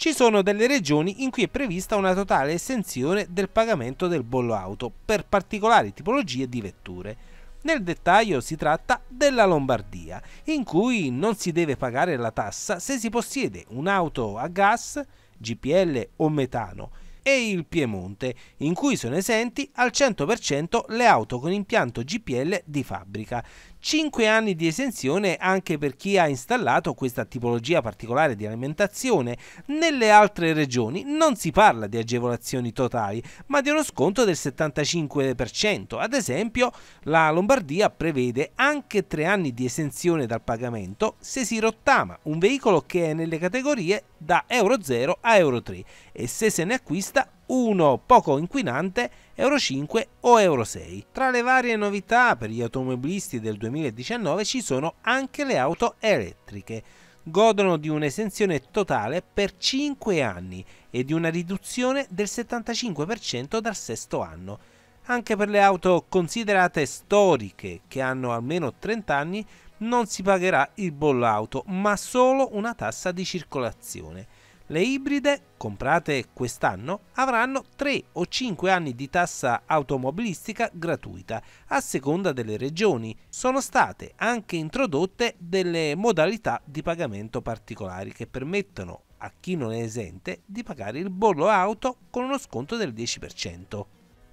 ci sono delle regioni in cui è prevista una totale esenzione del pagamento del bollo auto per particolari tipologie di vetture. Nel dettaglio si tratta della Lombardia, in cui non si deve pagare la tassa se si possiede un'auto a gas, GPL o metano, e il Piemonte, in cui sono esenti al 100% le auto con impianto GPL di fabbrica. 5 anni di esenzione anche per chi ha installato questa tipologia particolare di alimentazione. Nelle altre regioni non si parla di agevolazioni totali, ma di uno sconto del 75%. Ad esempio, la Lombardia prevede anche 3 anni di esenzione dal pagamento se si rottama un veicolo che è nelle categorie da Euro 0 a Euro 3 e se se ne acquista 1 poco inquinante, Euro 5 o Euro 6. Tra le varie novità per gli automobilisti del 2019 ci sono anche le auto elettriche. Godono di un'esenzione totale per 5 anni e di una riduzione del 75% dal sesto anno. Anche per le auto considerate storiche, che hanno almeno 30 anni, non si pagherà il bollo auto, ma solo una tassa di circolazione. Le ibride, comprate quest'anno, avranno 3 o 5 anni di tassa automobilistica gratuita, a seconda delle regioni. Sono state anche introdotte delle modalità di pagamento particolari che permettono a chi non è esente di pagare il bollo auto con uno sconto del 10%.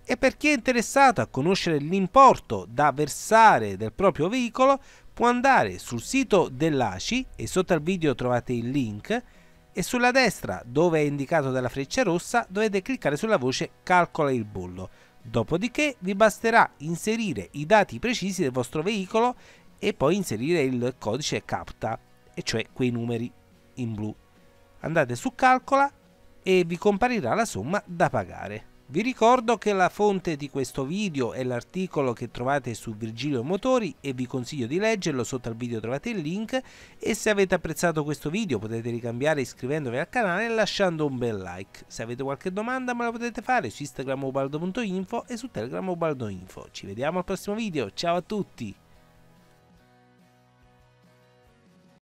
E per chi è interessato a conoscere l'importo da versare del proprio veicolo, può andare sul sito dell'ACI e sotto al video trovate il link e sulla destra, dove è indicato dalla freccia rossa, dovete cliccare sulla voce Calcola il bollo. Dopodiché vi basterà inserire i dati precisi del vostro veicolo e poi inserire il codice CAPTA, e cioè quei numeri in blu. Andate su Calcola e vi comparirà la somma da pagare. Vi ricordo che la fonte di questo video è l'articolo che trovate su Virgilio Motori e vi consiglio di leggerlo, sotto al video trovate il link e se avete apprezzato questo video potete ricambiare iscrivendovi al canale e lasciando un bel like. Se avete qualche domanda me la potete fare su instagram instagramobaldo.info e su telegram telegramobaldo.info. Ci vediamo al prossimo video, ciao a tutti!